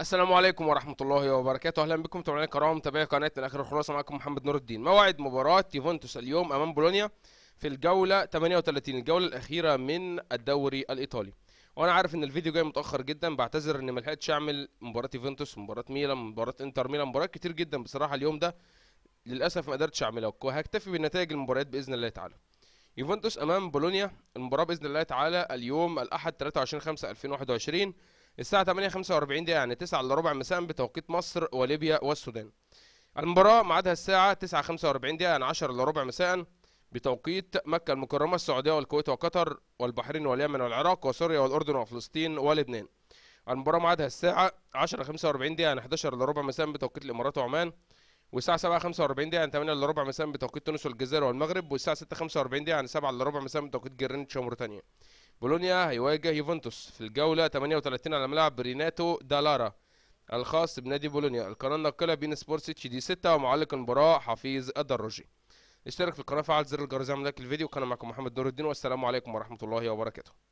السلام عليكم ورحمة الله وبركاته، أهلا بكم متابعينا الكرام متابعي قناة من آخر الخلاصة معكم محمد نور الدين، موعد مباراة يوفنتوس اليوم أمام بولونيا في الجولة 38 الجولة الأخيرة من الدوري الإيطالي. وأنا عارف إن الفيديو جاي متأخر جدا بعتذر إني ملحقتش أعمل مباراة يوفنتوس، مباراة ميلان، مباراة إنتر ميلان، مباراة كتير جدا بصراحة اليوم ده للأسف ما قدرتش أعملها وهكتفي بنتائج المباريات بإذن الله تعالى. يوفنتوس أمام بولونيا المباراة بإذن الله تعالى اليوم الأحد 23/5/2021 الساعة 8:45 دقيقة يعني 9 الا ربع مساء بتوقيت مصر وليبيا والسودان. المباراة ميعادها الساعة 9:45 دقيقة يعني 10 الا ربع مساء بتوقيت مكة المكرمة السعودية والكويت وقطر والبحرين واليمن والعراق وسوريا والأردن وفلسطين ولبنان. المباراة ميعادها الساعة 10:45 دقيقة يعني 11 الا ربع مساء بتوقيت الإمارات وعمان. والساعة 7:45 دقيقة يعني 8 الا ربع مساء بتوقيت تونس والجزائر والمغرب والساعة 6:45 دقيقة يعني 7 الا ربع مساء بتوقيت جرينتش وموريتانيا. بولونيا هيواجه يوفنتوس في الجولة 38 على ملعب ريناتو دالارا الخاص بنادي بولونيا القناة الناقلة بين سبورتس اتش دي 6 ومعلق المباراة حفيظ الدراجي اشترك في القناة فعل زر الجرس اعمل لايك للفيديو كان معكم محمد نور الدين والسلام عليكم ورحمة الله وبركاته